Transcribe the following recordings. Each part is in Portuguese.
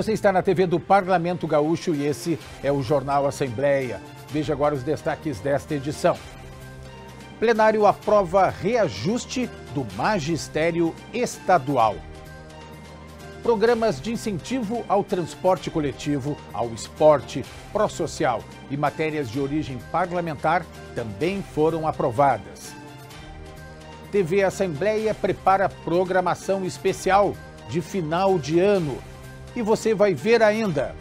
Você está na TV do Parlamento Gaúcho e esse é o Jornal Assembleia. Veja agora os destaques desta edição. Plenário aprova reajuste do magistério estadual. Programas de incentivo ao transporte coletivo, ao esporte, pró-social e matérias de origem parlamentar também foram aprovadas. TV Assembleia prepara programação especial de final de ano e você vai ver ainda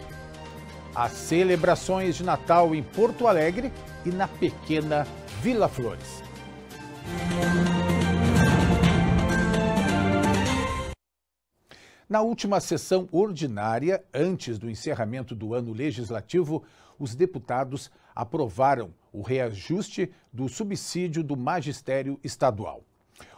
as celebrações de Natal em Porto Alegre e na pequena Vila Flores. Na última sessão ordinária, antes do encerramento do ano legislativo, os deputados aprovaram o reajuste do subsídio do magistério estadual.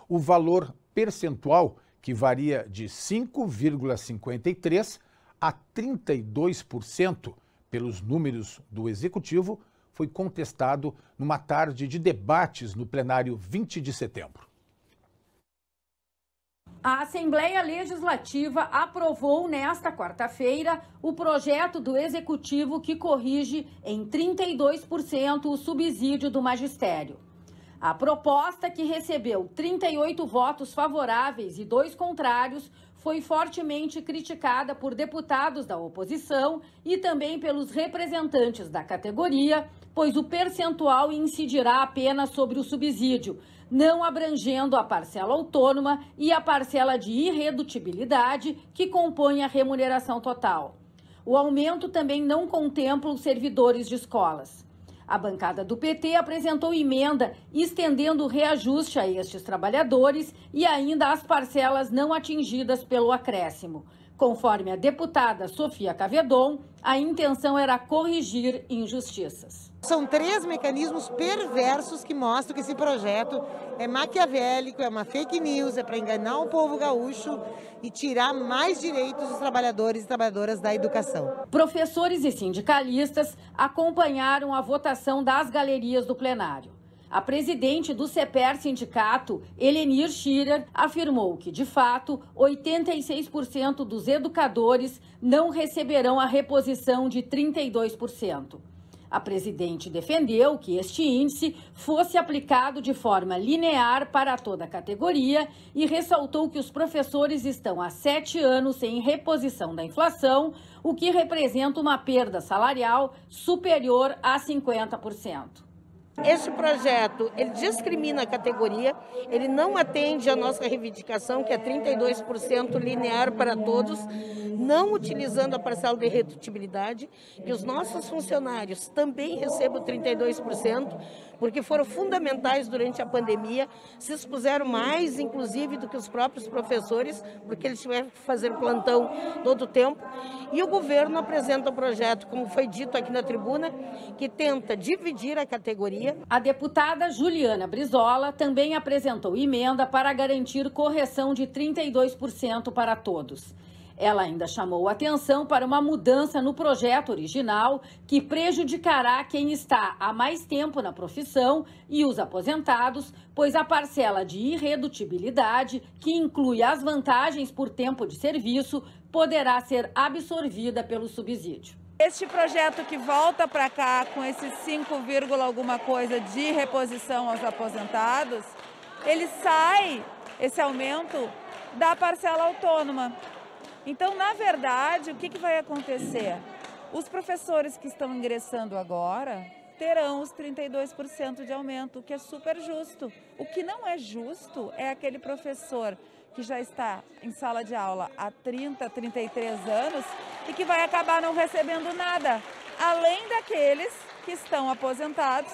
O valor percentual que varia de 5,53% a 32% pelos números do Executivo, foi contestado numa tarde de debates no plenário 20 de setembro. A Assembleia Legislativa aprovou nesta quarta-feira o projeto do Executivo que corrige em 32% o subsídio do magistério. A proposta, que recebeu 38 votos favoráveis e dois contrários, foi fortemente criticada por deputados da oposição e também pelos representantes da categoria, pois o percentual incidirá apenas sobre o subsídio, não abrangendo a parcela autônoma e a parcela de irredutibilidade que compõe a remuneração total. O aumento também não contempla os servidores de escolas. A bancada do PT apresentou emenda estendendo o reajuste a estes trabalhadores e ainda as parcelas não atingidas pelo acréscimo. Conforme a deputada Sofia Cavedon, a intenção era corrigir injustiças. São três mecanismos perversos que mostram que esse projeto é maquiavélico, é uma fake news, é para enganar o povo gaúcho e tirar mais direitos dos trabalhadores e trabalhadoras da educação. Professores e sindicalistas acompanharam a votação das galerias do plenário. A presidente do CEPER Sindicato, Elenir Schirer, afirmou que, de fato, 86% dos educadores não receberão a reposição de 32%. A presidente defendeu que este índice fosse aplicado de forma linear para toda a categoria e ressaltou que os professores estão há sete anos sem reposição da inflação, o que representa uma perda salarial superior a 50%. Este projeto, ele discrimina a categoria, ele não atende à nossa reivindicação, que é 32% linear para todos, não utilizando a parcela de redutibilidade, que os nossos funcionários também recebam 32%, porque foram fundamentais durante a pandemia, se expuseram mais, inclusive, do que os próprios professores, porque eles tiveram que fazer plantão todo o tempo. E o governo apresenta o um projeto, como foi dito aqui na tribuna, que tenta dividir a categoria. A deputada Juliana Brizola também apresentou emenda para garantir correção de 32% para todos. Ela ainda chamou atenção para uma mudança no projeto original que prejudicará quem está há mais tempo na profissão e os aposentados, pois a parcela de irredutibilidade, que inclui as vantagens por tempo de serviço, poderá ser absorvida pelo subsídio. Este projeto que volta para cá com esses 5, alguma coisa de reposição aos aposentados, ele sai, esse aumento, da parcela autônoma. Então, na verdade, o que, que vai acontecer? Os professores que estão ingressando agora terão os 32% de aumento, o que é super justo. O que não é justo é aquele professor que já está em sala de aula há 30, 33 anos e que vai acabar não recebendo nada, além daqueles que estão aposentados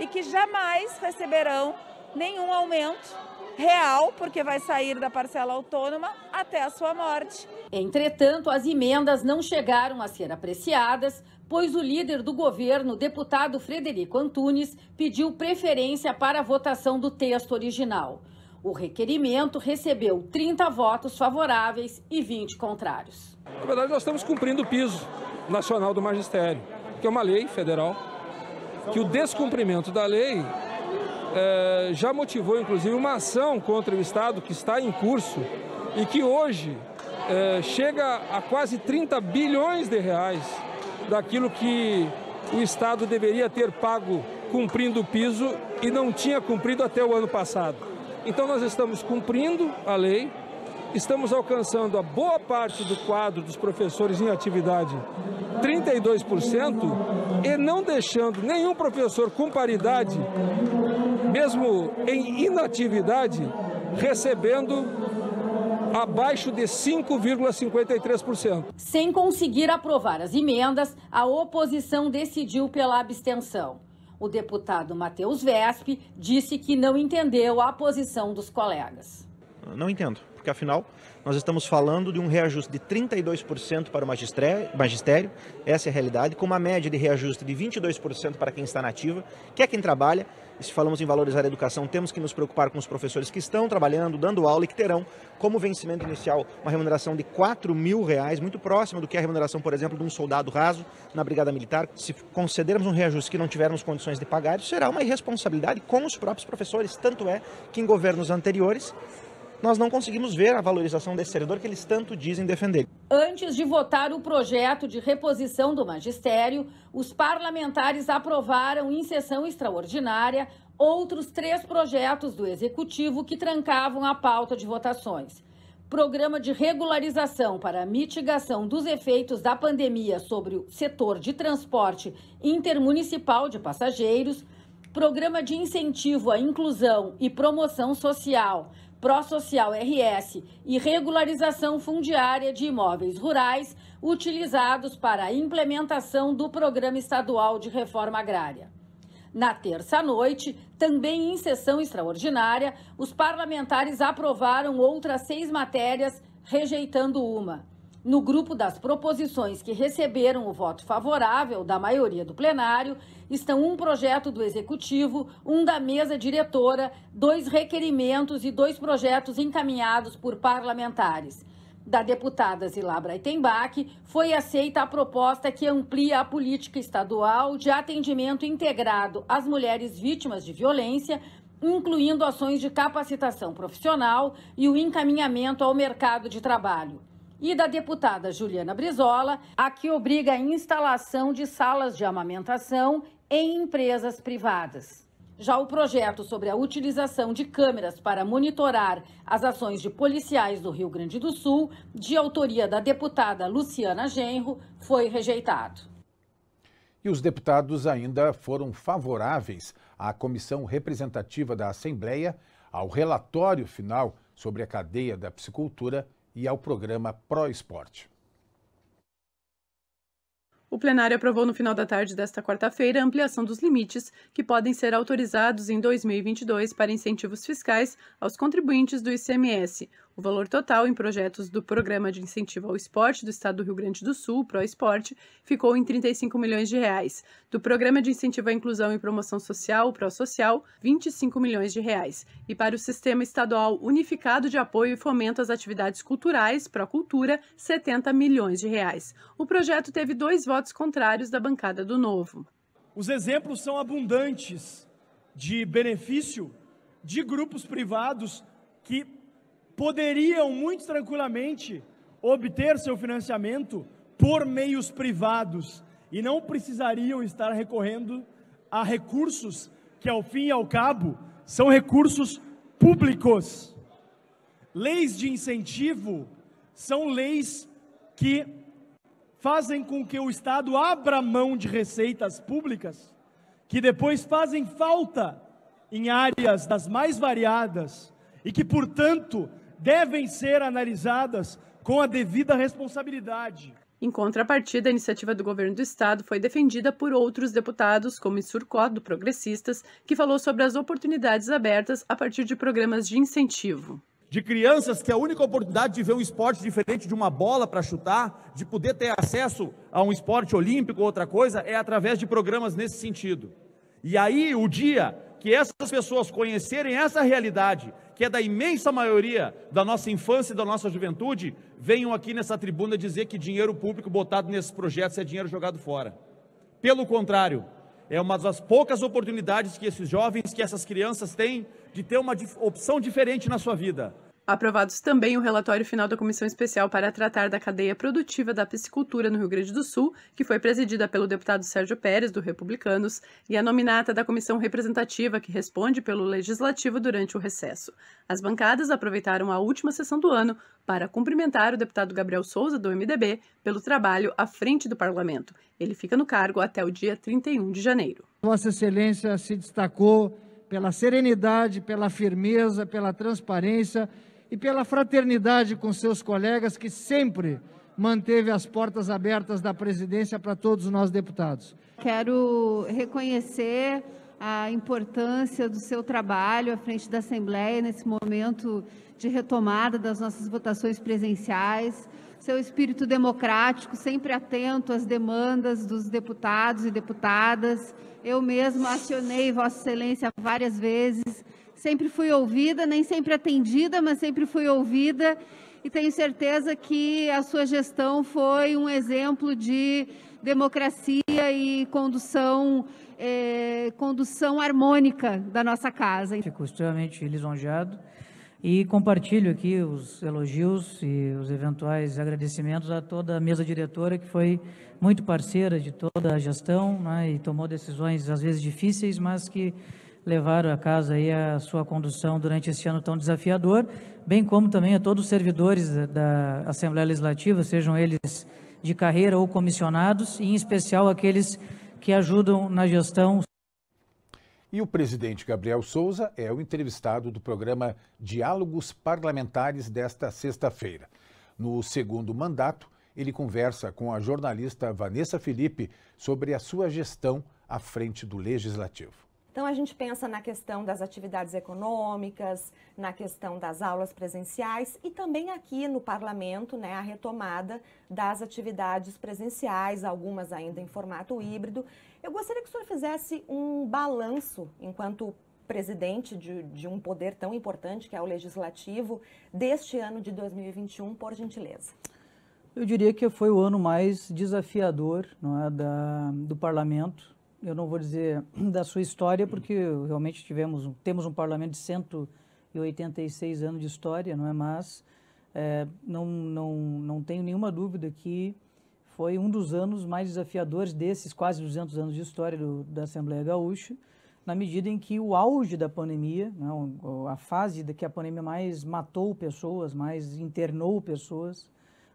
e que jamais receberão nenhum aumento real, porque vai sair da parcela autônoma até a sua morte. Entretanto, as emendas não chegaram a ser apreciadas, pois o líder do governo, deputado Frederico Antunes, pediu preferência para a votação do texto original. O requerimento recebeu 30 votos favoráveis e 20 contrários. Na verdade, nós estamos cumprindo o piso nacional do magistério, que é uma lei federal, que o descumprimento da lei é, já motivou inclusive uma ação contra o Estado que está em curso e que hoje é, chega a quase 30 bilhões de reais daquilo que o Estado deveria ter pago cumprindo o piso e não tinha cumprido até o ano passado. Então nós estamos cumprindo a lei, estamos alcançando a boa parte do quadro dos professores em atividade, 32%, e não deixando nenhum professor com paridade mesmo em inatividade, recebendo abaixo de 5,53%. Sem conseguir aprovar as emendas, a oposição decidiu pela abstenção. O deputado Matheus Vesp disse que não entendeu a posição dos colegas. Não entendo, porque afinal nós estamos falando de um reajuste de 32% para o magistério, essa é a realidade, com uma média de reajuste de 22% para quem está nativa, na que é quem trabalha. E se falamos em valorizar a educação, temos que nos preocupar com os professores que estão trabalhando, dando aula e que terão, como vencimento inicial, uma remuneração de 4 mil reais, muito próxima do que a remuneração, por exemplo, de um soldado raso na Brigada Militar. Se concedermos um reajuste que não tivermos condições de pagar, isso será uma irresponsabilidade com os próprios professores. Tanto é que em governos anteriores nós não conseguimos ver a valorização desse servidor que eles tanto dizem defender. Antes de votar o projeto de reposição do magistério, os parlamentares aprovaram em sessão extraordinária outros três projetos do executivo que trancavam a pauta de votações. Programa de regularização para mitigação dos efeitos da pandemia sobre o setor de transporte intermunicipal de passageiros, Programa de incentivo à inclusão e promoção social Prosocial RS e regularização fundiária de imóveis rurais utilizados para a implementação do Programa Estadual de Reforma Agrária. Na terça noite, também em sessão extraordinária, os parlamentares aprovaram outras seis matérias, rejeitando uma. No grupo das proposições que receberam o voto favorável da maioria do plenário, estão um projeto do executivo, um da mesa diretora, dois requerimentos e dois projetos encaminhados por parlamentares. Da deputada Zilabra Itembach, foi aceita a proposta que amplia a política estadual de atendimento integrado às mulheres vítimas de violência incluindo ações de capacitação profissional e o encaminhamento ao mercado de trabalho e da deputada Juliana Brizola, a que obriga a instalação de salas de amamentação em empresas privadas. Já o projeto sobre a utilização de câmeras para monitorar as ações de policiais do Rio Grande do Sul, de autoria da deputada Luciana Genro, foi rejeitado. E os deputados ainda foram favoráveis à comissão representativa da Assembleia ao relatório final sobre a cadeia da psicultura e ao programa Pro Esporte. O plenário aprovou no final da tarde desta quarta-feira a ampliação dos limites que podem ser autorizados em 2022 para incentivos fiscais aos contribuintes do ICMS. O valor total em projetos do Programa de Incentivo ao Esporte do Estado do Rio Grande do Sul, ProEsporte, ficou em 35 milhões de reais. Do Programa de Incentivo à Inclusão e Promoção Social, ProSocial, 25 milhões de reais. E para o Sistema Estadual Unificado de Apoio e Fomento às Atividades Culturais, ProCultura, 70 milhões de reais. O projeto teve dois votos contrários da bancada do Novo. Os exemplos são abundantes de benefício de grupos privados que poderiam muito tranquilamente obter seu financiamento por meios privados e não precisariam estar recorrendo a recursos que, ao fim e ao cabo, são recursos públicos. Leis de incentivo são leis que fazem com que o Estado abra mão de receitas públicas que depois fazem falta em áreas das mais variadas e que, portanto, devem ser analisadas com a devida responsabilidade. Em contrapartida, a iniciativa do governo do estado foi defendida por outros deputados, como Surcó, do Progressistas, que falou sobre as oportunidades abertas a partir de programas de incentivo. De crianças que é a única oportunidade de ver um esporte diferente de uma bola para chutar, de poder ter acesso a um esporte olímpico ou outra coisa, é através de programas nesse sentido. E aí, o dia que essas pessoas conhecerem essa realidade que é da imensa maioria da nossa infância e da nossa juventude, venham aqui nessa tribuna dizer que dinheiro público botado nesses projetos é dinheiro jogado fora. Pelo contrário, é uma das poucas oportunidades que esses jovens, que essas crianças têm de ter uma opção diferente na sua vida aprovados também o relatório final da Comissão Especial para tratar da cadeia produtiva da piscicultura no Rio Grande do Sul, que foi presidida pelo deputado Sérgio Pérez, do Republicanos, e a nominata da comissão representativa, que responde pelo Legislativo durante o recesso. As bancadas aproveitaram a última sessão do ano para cumprimentar o deputado Gabriel Souza, do MDB, pelo trabalho à frente do parlamento. Ele fica no cargo até o dia 31 de janeiro. Vossa Excelência se destacou pela serenidade, pela firmeza, pela transparência e pela fraternidade com seus colegas, que sempre manteve as portas abertas da presidência para todos nós deputados. Quero reconhecer a importância do seu trabalho à frente da Assembleia nesse momento de retomada das nossas votações presenciais, seu espírito democrático, sempre atento às demandas dos deputados e deputadas. Eu mesma acionei Vossa Excelência várias vezes Sempre fui ouvida, nem sempre atendida, mas sempre fui ouvida e tenho certeza que a sua gestão foi um exemplo de democracia e condução, é, condução harmônica da nossa casa. Fico extremamente lisonjeado e compartilho aqui os elogios e os eventuais agradecimentos a toda a mesa diretora que foi muito parceira de toda a gestão né, e tomou decisões às vezes difíceis, mas que levaram a casa aí a sua condução durante esse ano tão desafiador, bem como também a todos os servidores da Assembleia Legislativa, sejam eles de carreira ou comissionados, e em especial aqueles que ajudam na gestão. E o presidente Gabriel Souza é o entrevistado do programa Diálogos Parlamentares desta sexta-feira. No segundo mandato, ele conversa com a jornalista Vanessa Felipe sobre a sua gestão à frente do Legislativo. Então, a gente pensa na questão das atividades econômicas, na questão das aulas presenciais e também aqui no parlamento, né, a retomada das atividades presenciais, algumas ainda em formato híbrido. Eu gostaria que o senhor fizesse um balanço, enquanto presidente de, de, um poder tão importante que é o legislativo deste ano de 2021, por gentileza? Eu diria que foi o ano mais desafiador é, da, do parlamento, eu não vou dizer da sua história, porque realmente tivemos temos um parlamento de 186 anos de história, não é? Mas é, não, não, não tenho nenhuma dúvida que foi um dos anos mais desafiadores desses quase 200 anos de história do, da Assembleia Gaúcha, na medida em que o auge da pandemia, né? a fase da que a pandemia mais matou pessoas, mais internou pessoas,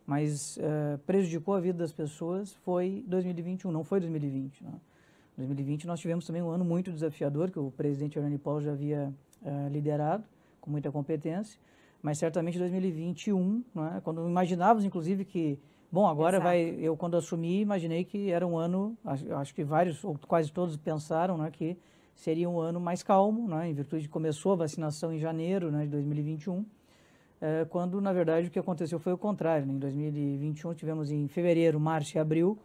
mais é, prejudicou a vida das pessoas, foi 2021, não foi 2020. Não. Né? 2020 nós tivemos também um ano muito desafiador, que o presidente Arane Paulo já havia uh, liderado, com muita competência, mas certamente 2021, né, quando imaginávamos inclusive que, bom, agora Exato. vai, eu quando assumi, imaginei que era um ano, acho, acho que vários, ou quase todos pensaram né, que seria um ano mais calmo, né, em virtude de começou a vacinação em janeiro né, de 2021, eh, quando na verdade o que aconteceu foi o contrário. Né? em 2021 tivemos em fevereiro, março e abril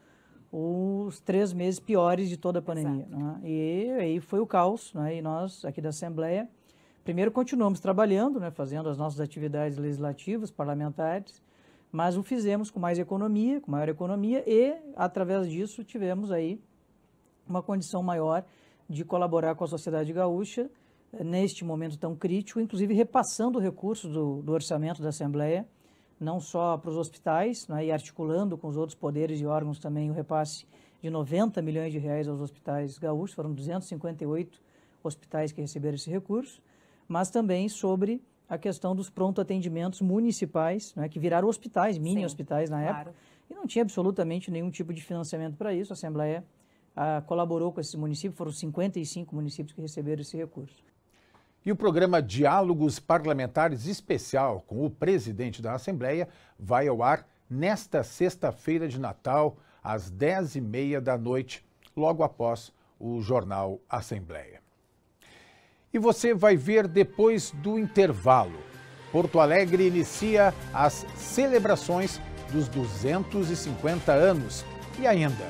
os três meses piores de toda a pandemia. Né? E aí foi o caos, né? e nós aqui da Assembleia, primeiro continuamos trabalhando, né? fazendo as nossas atividades legislativas, parlamentares, mas o fizemos com mais economia, com maior economia, e através disso tivemos aí uma condição maior de colaborar com a sociedade gaúcha eh, neste momento tão crítico, inclusive repassando recursos do, do orçamento da Assembleia não só para os hospitais, né, e articulando com os outros poderes e órgãos também o repasse de 90 milhões de reais aos hospitais gaúchos, foram 258 hospitais que receberam esse recurso, mas também sobre a questão dos pronto atendimentos municipais, né, que viraram hospitais, mini hospitais na claro. época, e não tinha absolutamente nenhum tipo de financiamento para isso. A Assembleia ah, colaborou com esses municípios, foram 55 municípios que receberam esse recurso. E o programa Diálogos Parlamentares Especial com o presidente da Assembleia vai ao ar nesta sexta-feira de Natal, às 10h30 da noite, logo após o jornal Assembleia. E você vai ver depois do intervalo. Porto Alegre inicia as celebrações dos 250 anos e ainda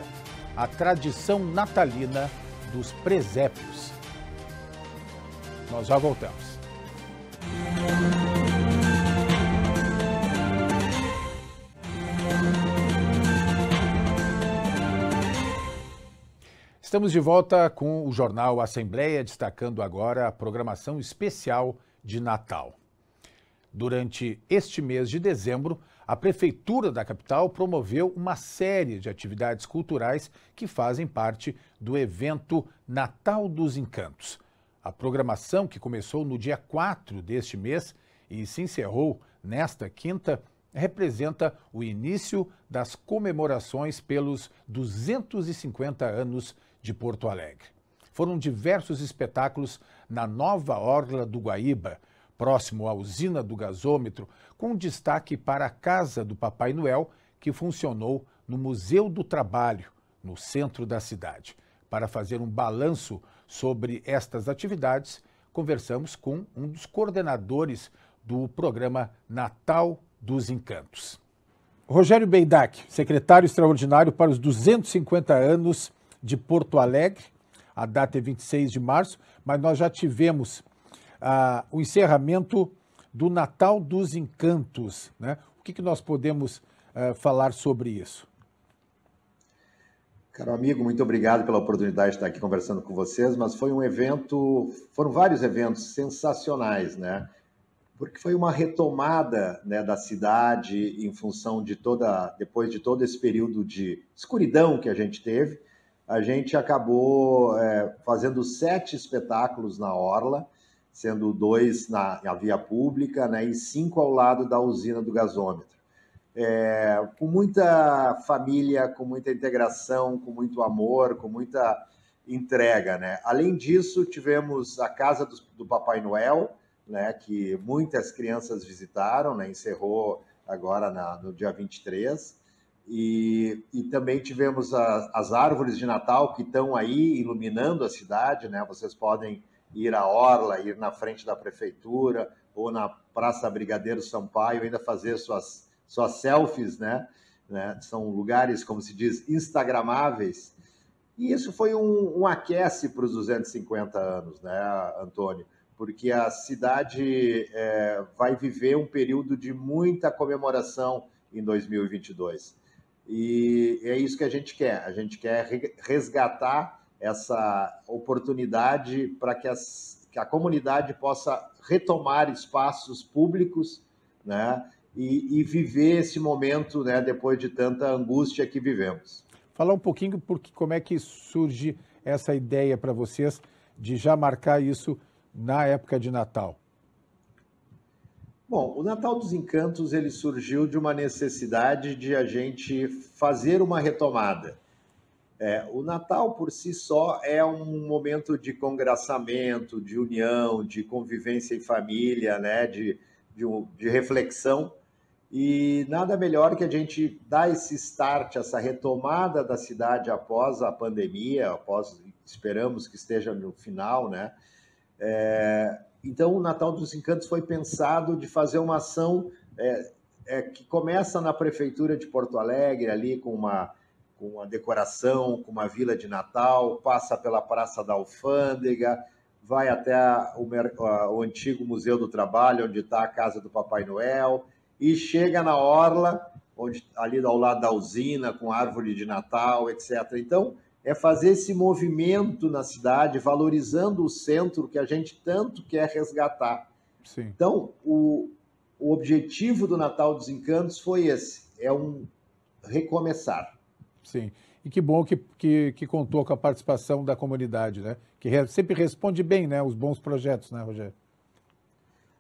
a tradição natalina dos presépios. Nós já voltamos. Estamos de volta com o jornal Assembleia, destacando agora a programação especial de Natal. Durante este mês de dezembro, a Prefeitura da capital promoveu uma série de atividades culturais que fazem parte do evento Natal dos Encantos. A programação, que começou no dia 4 deste mês e se encerrou nesta quinta, representa o início das comemorações pelos 250 anos de Porto Alegre. Foram diversos espetáculos na nova Orla do Guaíba, próximo à usina do gasômetro, com destaque para a Casa do Papai Noel, que funcionou no Museu do Trabalho, no centro da cidade. Para fazer um balanço Sobre estas atividades, conversamos com um dos coordenadores do programa Natal dos Encantos. Rogério Beidac, secretário extraordinário para os 250 anos de Porto Alegre. A data é 26 de março, mas nós já tivemos ah, o encerramento do Natal dos Encantos. Né? O que, que nós podemos ah, falar sobre isso? Caro amigo, muito obrigado pela oportunidade de estar aqui conversando com vocês, mas foi um evento, foram vários eventos sensacionais, né? Porque foi uma retomada né, da cidade em função de toda, depois de todo esse período de escuridão que a gente teve, a gente acabou é, fazendo sete espetáculos na Orla, sendo dois na, na via pública né, e cinco ao lado da usina do gasômetro é, com muita família, com muita integração, com muito amor, com muita entrega, né? Além disso, tivemos a casa do, do Papai Noel, né, que muitas crianças visitaram, né, encerrou agora na, no dia 23. E, e também tivemos a, as árvores de Natal que estão aí iluminando a cidade, né? Vocês podem ir à orla, ir na frente da prefeitura ou na Praça Brigadeiro Sampaio, ainda fazer suas só selfies, né? né? São lugares, como se diz, instagramáveis. E isso foi um, um aquece para os 250 anos, né, Antônio? Porque a cidade é, vai viver um período de muita comemoração em 2022. E é isso que a gente quer. A gente quer resgatar essa oportunidade para que, que a comunidade possa retomar espaços públicos, né? e, e viver esse momento, né, depois de tanta angústia que vivemos. Falar um pouquinho porque como é que surge essa ideia para vocês de já marcar isso na época de Natal? Bom, o Natal dos Encantos ele surgiu de uma necessidade de a gente fazer uma retomada. É, o Natal por si só é um momento de congraçamento, de união, de convivência em família, né? de, de, de reflexão. E nada melhor que a gente dar esse start, essa retomada da cidade após a pandemia, após esperamos que esteja no final, né? É, então, o Natal dos Encantos foi pensado de fazer uma ação é, é, que começa na prefeitura de Porto Alegre, ali com uma, com uma decoração, com uma vila de Natal, passa pela Praça da Alfândega, vai até o, o antigo Museu do Trabalho, onde está a casa do Papai Noel e chega na orla, onde ali ao lado da usina, com árvore de Natal, etc. Então, é fazer esse movimento na cidade, valorizando o centro que a gente tanto quer resgatar. Sim. Então, o, o objetivo do Natal dos Encantos foi esse: é um recomeçar. Sim. E que bom que, que, que contou com a participação da comunidade, né? Que sempre responde bem, né? Os bons projetos, né, Rogério?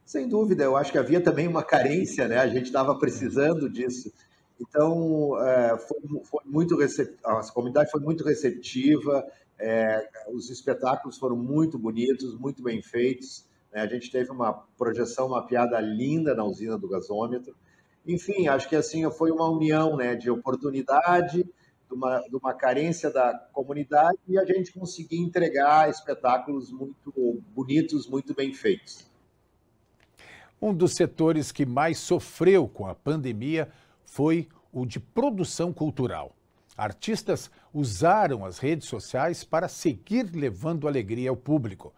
Sem dúvida, eu acho que havia também uma carência, né? A gente estava precisando disso. Então, é, foi, foi muito recept... a comunidade foi muito receptiva, é, os espetáculos foram muito bonitos, muito bem feitos. Né? A gente teve uma projeção mapeada linda na usina do gasômetro. Enfim, acho que assim foi uma união né, de oportunidade, de uma, de uma carência da comunidade e a gente conseguir entregar espetáculos muito bonitos, muito bem feitos. Um dos setores que mais sofreu com a pandemia foi o de produção cultural. Artistas usaram as redes sociais para seguir levando alegria ao público,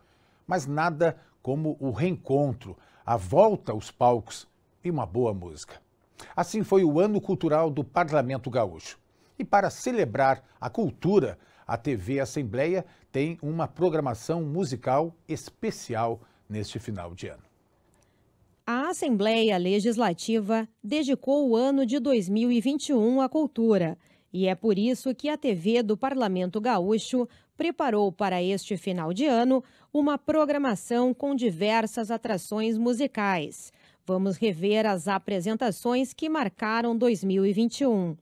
mas nada como o reencontro, a volta aos palcos e uma boa música. Assim foi o Ano Cultural do Parlamento Gaúcho. E para celebrar a cultura, a TV Assembleia tem uma programação musical especial neste final de ano. A Assembleia Legislativa dedicou o ano de 2021 à cultura. E é por isso que a TV do Parlamento Gaúcho preparou para este final de ano uma programação com diversas atrações musicais. Vamos rever as apresentações que marcaram 2021.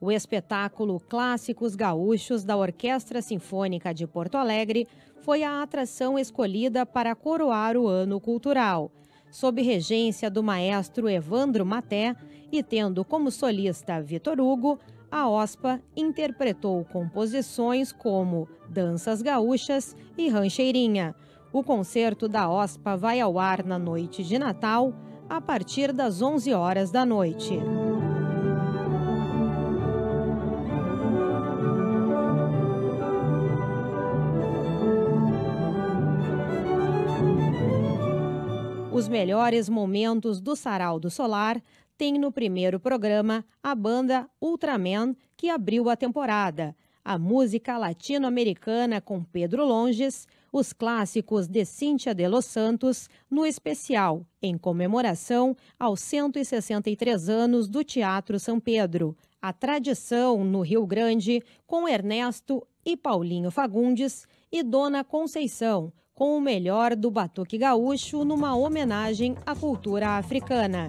O espetáculo Clássicos Gaúchos da Orquestra Sinfônica de Porto Alegre foi a atração escolhida para coroar o ano cultural sob regência do maestro Evandro Maté e tendo como solista Vitor Hugo, a OSPA interpretou composições como Danças Gaúchas e Rancheirinha. O concerto da OSPA vai ao ar na noite de Natal, a partir das 11 horas da noite. Os melhores momentos do Sarau do Solar tem no primeiro programa a banda Ultraman, que abriu a temporada, a música latino-americana com Pedro Longes, os clássicos de Cíntia de Los Santos, no especial em comemoração aos 163 anos do Teatro São Pedro, a tradição no Rio Grande com Ernesto e Paulinho Fagundes e Dona Conceição, com o melhor do batuque gaúcho numa homenagem à cultura africana.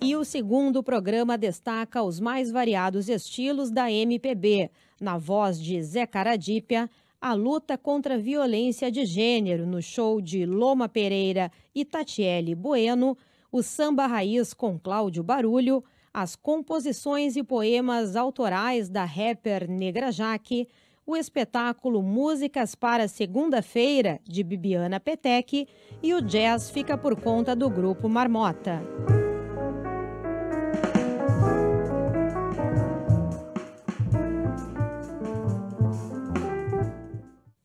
E o segundo programa destaca os mais variados estilos da MPB. Na voz de Zé Caradípia, a luta contra a violência de gênero no show de Loma Pereira e Tatiele Bueno, o samba raiz com Cláudio Barulho, as composições e poemas autorais da rapper Negra Jaque, o espetáculo Músicas para Segunda-feira, de Bibiana Petec, e o jazz fica por conta do grupo Marmota.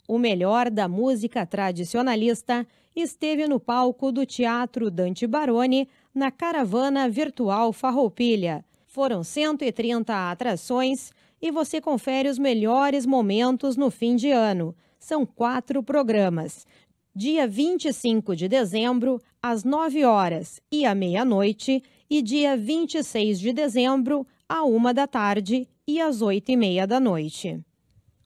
O melhor da música tradicionalista esteve no palco do Teatro Dante Baroni na caravana virtual Farroupilha. Foram 130 atrações e você confere os melhores momentos no fim de ano. São quatro programas. Dia 25 de dezembro, às 9 horas e à meia-noite, e dia 26 de dezembro, à 1 da tarde e às 8 e meia da noite.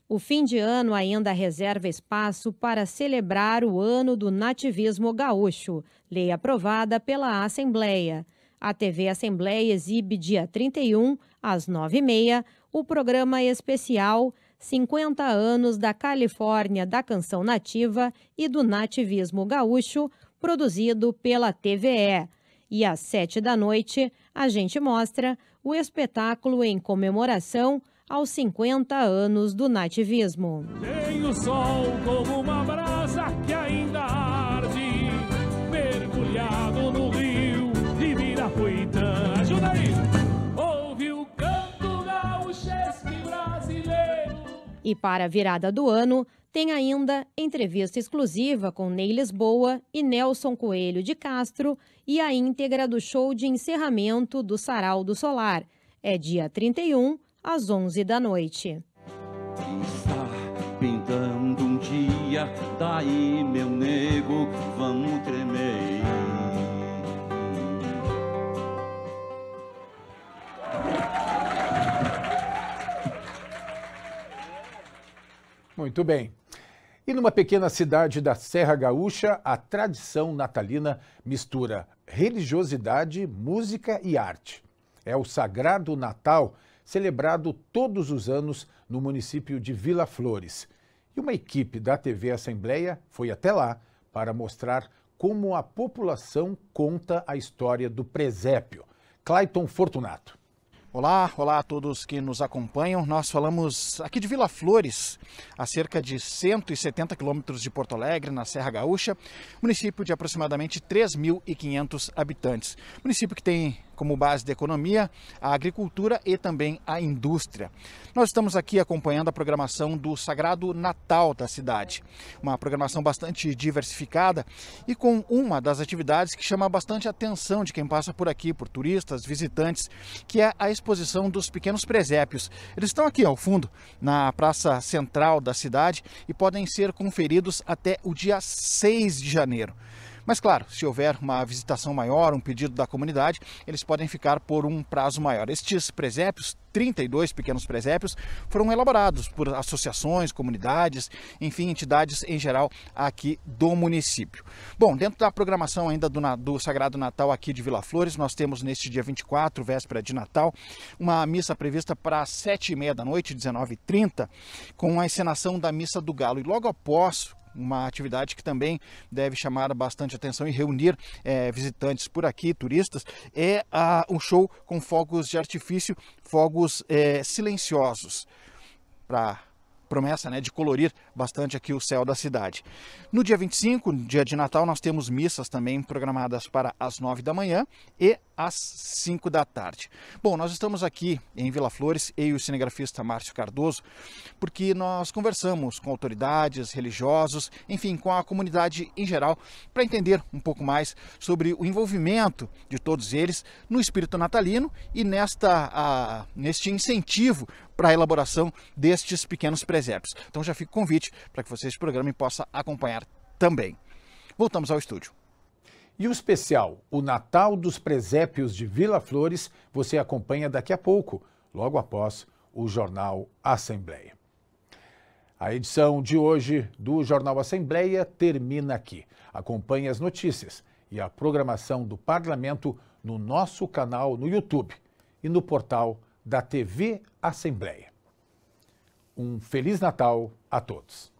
O fim de ano ainda reserva espaço para celebrar o ano do nativismo gaúcho, lei aprovada pela Assembleia. A TV Assembleia exibe dia 31, às 9h30, o programa especial 50 anos da Califórnia da Canção Nativa e do Nativismo Gaúcho, produzido pela TVE. E às 7 da noite, a gente mostra o espetáculo em comemoração aos 50 anos do nativismo. Tem o sol como uma brasa que ainda arde, mergulhado no rio de Mirapuitã. Ajuda aí! Ouve o canto gaúchesque brasileiro. E para a virada do ano, tem ainda entrevista exclusiva com Ney Lisboa e Nelson Coelho de Castro e a íntegra do show de encerramento do Sarau do Solar. É dia 31 às 11 da noite. Está pintando um dia, daí meu nego, vamos tremer. Muito bem. E numa pequena cidade da Serra Gaúcha, a tradição natalina mistura religiosidade, música e arte. É o Sagrado Natal celebrado todos os anos no município de Vila Flores. E uma equipe da TV Assembleia foi até lá para mostrar como a população conta a história do presépio. Clayton Fortunato. Olá, olá a todos que nos acompanham. Nós falamos aqui de Vila Flores, a cerca de 170 quilômetros de Porto Alegre, na Serra Gaúcha, município de aproximadamente 3.500 habitantes. Município que tem como base da economia, a agricultura e também a indústria. Nós estamos aqui acompanhando a programação do Sagrado Natal da cidade, uma programação bastante diversificada e com uma das atividades que chama bastante atenção de quem passa por aqui, por turistas, visitantes, que é a exposição dos pequenos presépios. Eles estão aqui ao fundo, na praça central da cidade e podem ser conferidos até o dia 6 de janeiro. Mas claro, se houver uma visitação maior, um pedido da comunidade, eles podem ficar por um prazo maior. Estes presépios 32 pequenos presépios foram elaborados por associações, comunidades, enfim, entidades em geral aqui do município. Bom, dentro da programação ainda do, do, Sagrado Natal aqui de Vila Flores, nós temos neste dia 24, véspera de Natal, uma missa prevista para 7h30 da noite, 19h30, com a encenação da Missa do Galo. E logo após, uma atividade que também deve chamar bastante atenção e reunir é, visitantes por aqui, turistas, é a, um show com fogos de artifício, fogos é, silenciosos, para promessa né, de colorir bastante aqui o céu da cidade. No dia 25, dia de Natal, nós temos missas também programadas para as 9 da manhã e às 5 da tarde. Bom, nós estamos aqui em Vila Flores, eu e o cinegrafista Márcio Cardoso, porque nós conversamos com autoridades, religiosos, enfim, com a comunidade em geral, para entender um pouco mais sobre o envolvimento de todos eles no espírito natalino e nesta, a, neste incentivo para a elaboração destes pequenos presépios. Então já fica o convite para que vocês, esse programa, possa acompanhar também. Voltamos ao estúdio. E o especial, o Natal dos Presépios de Vila Flores, você acompanha daqui a pouco, logo após o Jornal Assembleia. A edição de hoje do Jornal Assembleia termina aqui. Acompanhe as notícias e a programação do Parlamento no nosso canal no YouTube e no portal da TV Assembleia. Um Feliz Natal a todos!